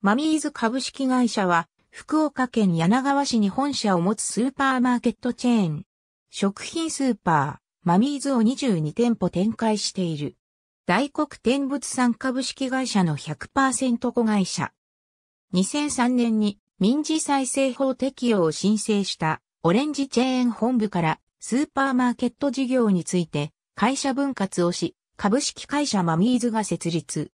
マミーズ株式会社は、福岡県柳川市に本社を持つスーパーマーケットチェーン。食品スーパー、マミーズを22店舗展開している。大黒天物産株式会社の100%子会社。2003年に民事再生法適用を申請したオレンジチェーン本部からスーパーマーケット事業について会社分割をし、株式会社マミーズが設立。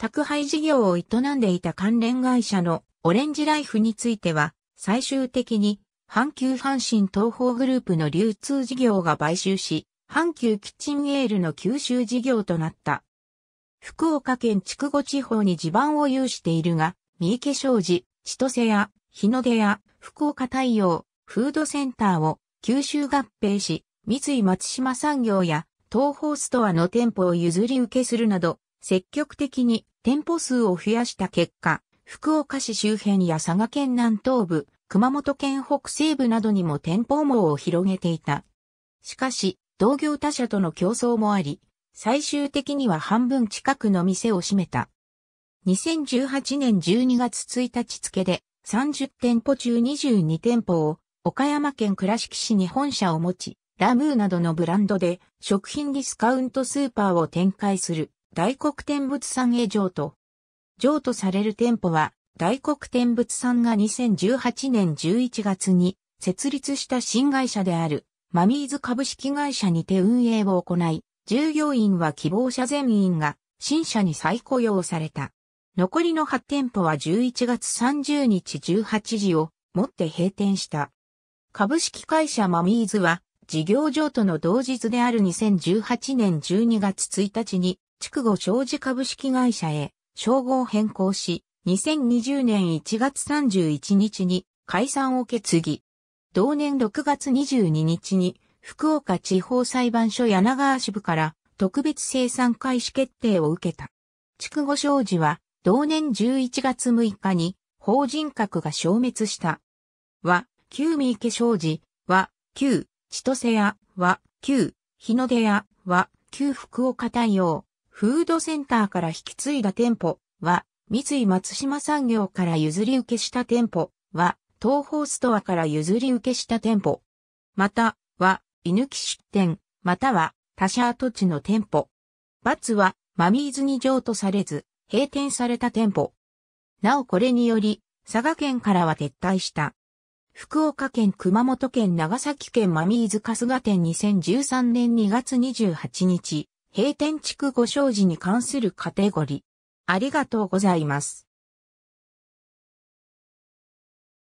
宅配事業を営んでいた関連会社のオレンジライフについては、最終的に阪急阪神東方グループの流通事業が買収し、阪急キッチンエールの吸収事業となった。福岡県筑後地方に地盤を有しているが、三池商事、千歳屋、日の出屋、福岡太陽、フードセンターを吸収合併し、三井松島産業や東方ストアの店舗を譲り受けするなど、積極的に店舗数を増やした結果、福岡市周辺や佐賀県南東部、熊本県北西部などにも店舗網を広げていた。しかし、同業他社との競争もあり、最終的には半分近くの店を閉めた。2018年12月1日付で30店舗中22店舗を岡山県倉敷市に本社を持ち、ラムーなどのブランドで食品ディスカウントスーパーを展開する。大黒天仏産へ譲渡。譲渡される店舗は、大黒天仏産が2018年11月に設立した新会社である、マミーズ株式会社にて運営を行い、従業員は希望者全員が新社に再雇用された。残りの8店舗は11月30日18時をもって閉店した。株式会社マミーズは事業譲渡の同日である2018年12月1日に筑後商事株式会社へ、称号変更し、2020年1月31日に解散を決議。同年6月22日に、福岡地方裁判所柳川支部から特別生産開始決定を受けた。筑後商事は、同年11月6日に、法人格が消滅した。は、旧三池商事、は、旧、千歳屋、は、旧、日の出屋、は、旧福岡太陽。フードセンターから引き継いだ店舗は、三井松島産業から譲り受けした店舗は、東方ストアから譲り受けした店舗。また、は、犬抜き出店、または、他社跡地の店舗。バツは、マミーズに譲渡されず、閉店された店舗。なおこれにより、佐賀県からは撤退した。福岡県、熊本県、長崎県、マミーズ春日店2013年2月28日、閉店地区ご障子に関するカテゴリー。ありがとうございます。